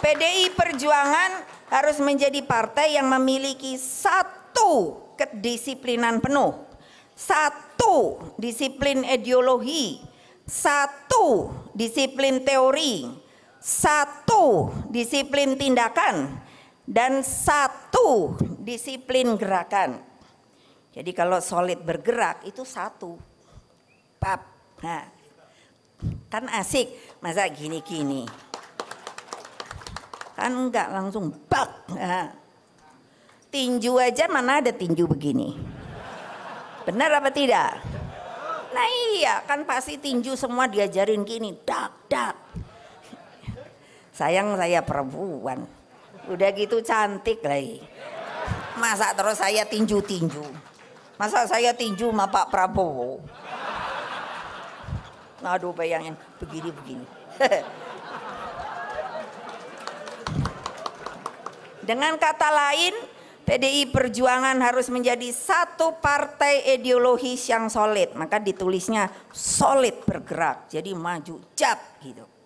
PDI Perjuangan harus menjadi partai yang memiliki satu kedisiplinan penuh, satu disiplin ideologi, satu disiplin teori, satu disiplin tindakan, dan satu disiplin gerakan. Jadi kalau solid bergerak itu satu. Pap. Nah, kan asik masa gini-gini kan enggak langsung bak ya. tinju aja mana ada tinju begini benar apa tidak nah iya kan pasti tinju semua diajarin gini dak dak sayang saya perempuan udah gitu cantik lagi masa terus saya tinju tinju masa saya tinju sama Pak Prabowo aduh bayangin begini begini Dengan kata lain, PDI Perjuangan harus menjadi satu partai ideologis yang solid. Maka ditulisnya solid bergerak, jadi maju, cap gitu.